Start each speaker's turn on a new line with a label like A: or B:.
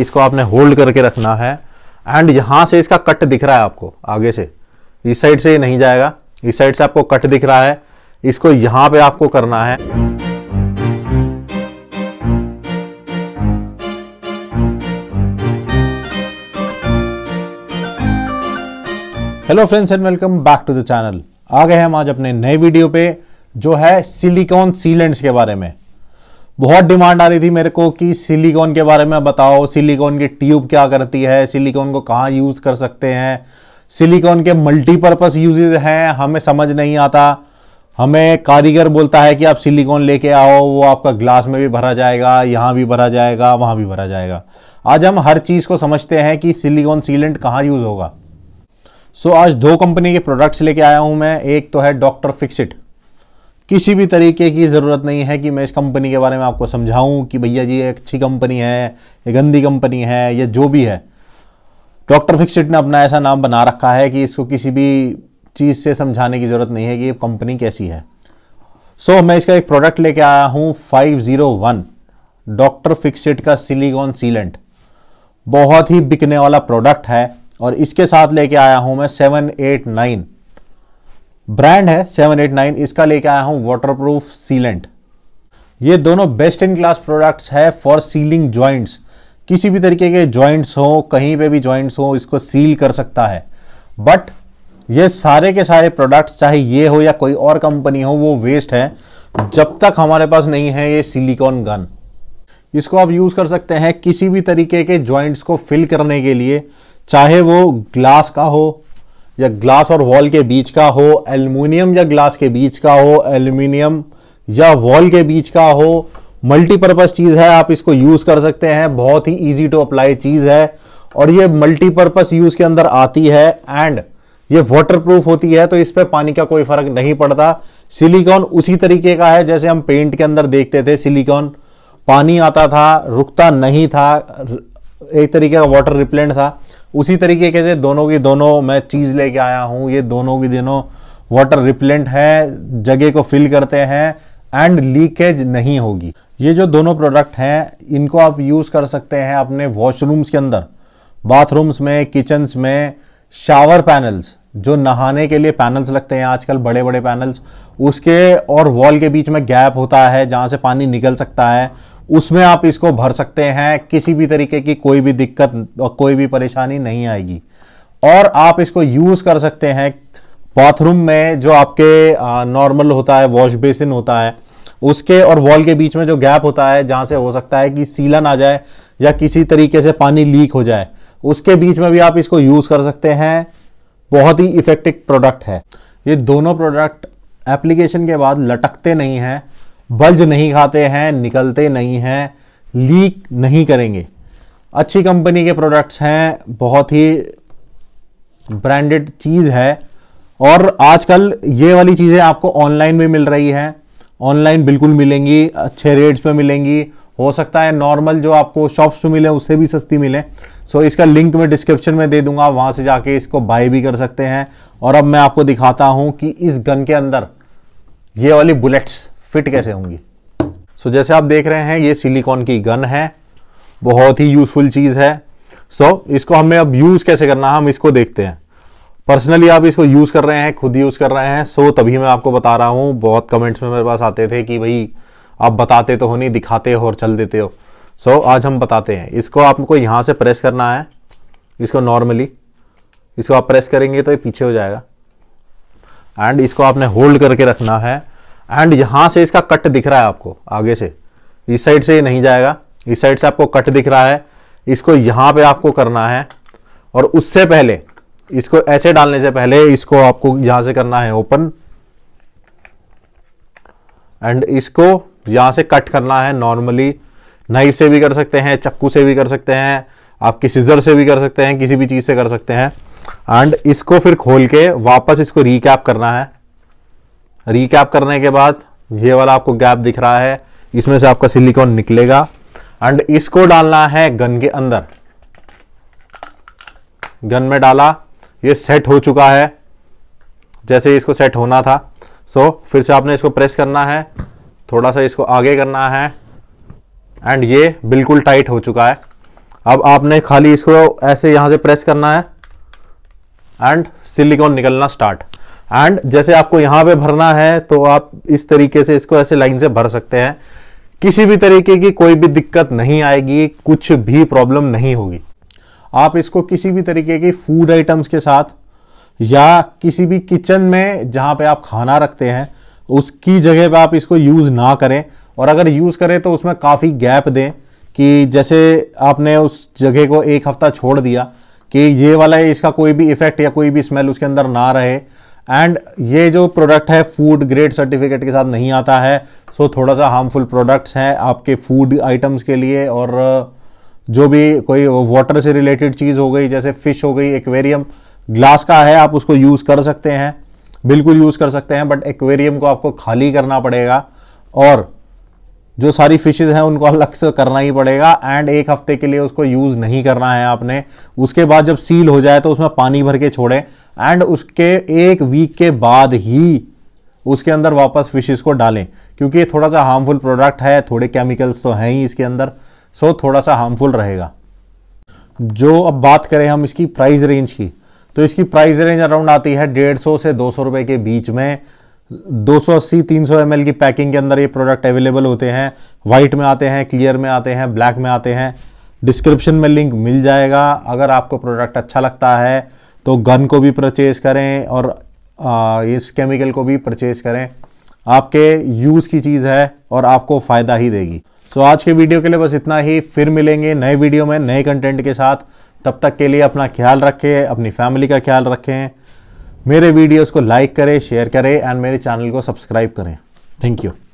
A: इसको आपने होल्ड करके रखना है एंड यहां से इसका कट दिख रहा है आपको आगे से इस साइड से ये नहीं जाएगा इस साइड से आपको कट दिख रहा है इसको यहां पे आपको करना है hello friends and welcome back to the channel आ गए हम आज अपने नए वीडियो पे जो है सिलिकॉन सीलेंट्स के बारे में बहुत डिमांड आ रही थी मेरे को कि सिलिकॉन के बारे में बताओ सिलिकॉन की ट्यूब क्या करती है सिलिकॉन को कहाँ यूज़ कर सकते हैं सिलिकॉन के मल्टीपर्पज़ यूजेज हैं हमें समझ नहीं आता हमें कारीगर बोलता है कि आप सिलिकॉन लेके आओ वो आपका ग्लास में भी भरा जाएगा यहाँ भी भरा जाएगा वहाँ भी भरा जाएगा आज हम हर चीज़ को समझते हैं कि सिलिकॉन सीलेंट कहाँ यूज़ होगा सो so, आज दो कंपनी के प्रोडक्ट्स लेके आया हूँ मैं एक तो है डॉक्टर फिक्सिट किसी भी तरीके की ज़रूरत नहीं है कि मैं इस कंपनी के बारे में आपको समझाऊं कि भैया जी ये अच्छी कंपनी है ये गंदी कंपनी है या जो भी है डॉक्टर फिक्सिट ने अपना ऐसा नाम बना रखा है कि इसको किसी भी चीज़ से समझाने की ज़रूरत नहीं है कि ये कंपनी कैसी है सो so, मैं इसका एक प्रोडक्ट लेके आया हूँ 501 डॉक्टर फिक्सिट का सिलीकॉन सीलेंट बहुत ही बिकने वाला प्रोडक्ट है और इसके साथ लेके आया हूँ मैं सेवन एट नाइन ब्रांड है 789 इसका लेके आया वाटर वाटरप्रूफ सीलेंट ये दोनों बेस्ट इन क्लास प्रोडक्ट्स है फॉर सीलिंग ज्वाइंट्स किसी भी तरीके के ज्वाइंट्स हो कहीं पे भी ज्वाइंट्स हो इसको सील कर सकता है बट ये सारे के सारे प्रोडक्ट्स चाहे ये हो या कोई और कंपनी हो वो वेस्ट है जब तक हमारे पास नहीं है ये सिलिकॉन गन इसको आप यूज़ कर सकते हैं किसी भी तरीके के ज्वाइंट्स को फिल करने के लिए चाहे वो ग्लास का हो या ग्लास और वॉल के बीच का हो एल्युमिनियम या ग्लास के बीच का हो एल्यूमिनियम या वॉल के बीच का हो मल्टीपर्पज़ चीज़ है आप इसको यूज़ कर सकते हैं बहुत ही ईजी टू अप्लाई चीज़ है और ये मल्टीपर्पज़ यूज़ के अंदर आती है एंड ये वाटर प्रूफ होती है तो इस पर पानी का कोई फर्क नहीं पड़ता सिलिकॉन उसी तरीके का है जैसे हम पेंट के अंदर देखते थे सिलिकॉन पानी आता था रुकता नहीं था एक तरीके का वाटर रिप्लेंट था उसी तरीके के दोनों की दोनों मैं चीज़ लेके आया हूँ ये दोनों की दोनों वाटर रिपलेंट है जगह को फिल करते हैं एंड लीकेज नहीं होगी ये जो दोनों प्रोडक्ट हैं इनको आप यूज़ कर सकते हैं अपने वॉशरूम्स के अंदर बाथरूम्स में किचन्स में शावर पैनल्स जो नहाने के लिए पैनल्स लगते हैं आजकल बड़े बड़े पैनल्स उसके और वॉल के बीच में गैप होता है जहाँ से पानी निकल सकता है उसमें आप इसको भर सकते हैं किसी भी तरीके की कोई भी दिक्कत और कोई भी परेशानी नहीं आएगी और आप इसको यूज़ कर सकते हैं बाथरूम में जो आपके नॉर्मल होता है वॉश बेसिन होता है उसके और वॉल के बीच में जो गैप होता है जहाँ से हो सकता है कि सीलन आ जाए या किसी तरीके से पानी लीक हो जाए उसके बीच में भी आप इसको यूज़ कर सकते हैं बहुत ही इफेक्टिव प्रोडक्ट है ये दोनों प्रोडक्ट एप्लीकेशन के बाद लटकते नहीं हैं बल्ज नहीं खाते हैं निकलते नहीं हैं लीक नहीं करेंगे अच्छी कंपनी के प्रोडक्ट्स हैं बहुत ही ब्रांडेड चीज़ है और आजकल ये वाली चीज़ें आपको ऑनलाइन भी मिल रही हैं ऑनलाइन बिल्कुल मिलेंगी अच्छे रेट्स पे मिलेंगी हो सकता है नॉर्मल जो आपको शॉप्स पे मिले उससे भी सस्ती मिले सो इसका लिंक मैं डिस्क्रिप्शन में दे दूंगा वहाँ से जाके इसको बाय भी कर सकते हैं और अब मैं आपको दिखाता हूँ कि इस गन के अंदर ये वाली बुलेट्स फिट कैसे होंगी सो so, जैसे आप देख रहे हैं ये सिलिकॉन की गन है बहुत ही यूजफुल चीज़ है सो so, इसको हमें अब यूज़ कैसे करना है हम इसको देखते हैं पर्सनली आप इसको यूज़ कर रहे हैं खुद यूज़ कर रहे हैं सो so, तभी मैं आपको बता रहा हूं बहुत कमेंट्स में मेरे पास आते थे कि भाई आप बताते तो हो नहीं दिखाते हो और चल देते हो सो so, आज हम बताते हैं इसको आपको यहां से प्रेस करना है इसको नॉर्मली इसको आप प्रेस करेंगे तो ये पीछे हो जाएगा एंड इसको आपने होल्ड करके रखना है एंड यहाँ से इसका कट दिख रहा है आपको आगे से इस साइड से नहीं जाएगा इस साइड से आपको कट दिख रहा है इसको यहाँ पे आपको करना है और उससे पहले इसको ऐसे डालने से पहले इसको आपको यहाँ से करना है ओपन एंड इसको यहाँ से कट करना है नॉर्मली नाइफ से भी कर सकते हैं चक्कू से भी कर सकते हैं आप किसी सीजर से भी कर सकते हैं किसी भी चीज़ से कर सकते हैं एंड इसको फिर खोल के वापस इसको रिकैप करना है रिकैप करने के बाद ये वाला आपको गैप दिख रहा है इसमें से आपका सिलिकॉन निकलेगा एंड इसको डालना है गन के अंदर गन में डाला ये सेट हो चुका है जैसे इसको सेट होना था सो so, फिर से आपने इसको प्रेस करना है थोड़ा सा इसको आगे करना है एंड ये बिल्कुल टाइट हो चुका है अब आपने खाली इसको ऐसे यहाँ से प्रेस करना है एंड सिलिकॉन निकलना स्टार्ट एंड जैसे आपको यहां पे भरना है तो आप इस तरीके से इसको ऐसे लाइन से भर सकते हैं किसी भी तरीके की कोई भी दिक्कत नहीं आएगी कुछ भी प्रॉब्लम नहीं होगी आप इसको किसी भी तरीके की फूड आइटम्स के साथ या किसी भी किचन में जहां पे आप खाना रखते हैं उसकी जगह पे आप इसको यूज़ ना करें और अगर यूज़ करें तो उसमें काफ़ी गैप दें कि जैसे आपने उस जगह को एक हफ़्ता छोड़ दिया कि ये वाला इसका कोई भी इफ़ेक्ट या कोई भी स्मेल उसके अंदर ना रहे एंड ये जो प्रोडक्ट है फूड ग्रेड सर्टिफिकेट के साथ नहीं आता है सो so थोड़ा सा हार्मफुल प्रोडक्ट्स हैं आपके फूड आइटम्स के लिए और uh, जो भी कोई वाटर से रिलेटेड चीज़ हो गई जैसे फ़िश हो गई एक्वेरियम ग्लास का है आप उसको यूज़ कर सकते हैं बिल्कुल यूज़ कर सकते हैं बट एक्वेरियम को आपको खाली करना पड़ेगा और जो सारी फिशेज हैं उनको अलग से करना ही पड़ेगा एंड एक हफ्ते के लिए उसको यूज़ नहीं करना है आपने उसके बाद जब सील हो जाए तो उसमें पानी भर के छोड़ें एंड उसके एक वीक के बाद ही उसके अंदर वापस फिशेस को डालें क्योंकि ये थोड़ा सा हार्मफुल प्रोडक्ट है थोड़े केमिकल्स तो हैं ही इसके अंदर सो थोड़ा सा हार्मफुल रहेगा जो अब बात करें हम इसकी प्राइस रेंज की तो इसकी प्राइस रेंज अराउंड आती है डेढ़ सौ से दो सौ रुपये के बीच में दो सौ अस्सी सौ एम एल की पैकिंग के अंदर ये प्रोडक्ट अवेलेबल होते हैं वाइट में आते हैं क्लियर में आते हैं ब्लैक में आते हैं डिस्क्रिप्शन में लिंक मिल जाएगा अगर आपको प्रोडक्ट अच्छा लगता है तो गन को भी परचेज़ करें और इस केमिकल को भी परचेज़ करें आपके यूज़ की चीज़ है और आपको फ़ायदा ही देगी तो आज के वीडियो के लिए बस इतना ही फिर मिलेंगे नए वीडियो में नए कंटेंट के साथ तब तक के लिए अपना ख्याल रखें अपनी फैमिली का ख्याल रखें मेरे वीडियोस को लाइक करें शेयर करें एंड मेरे चैनल को सब्सक्राइब करें थैंक यू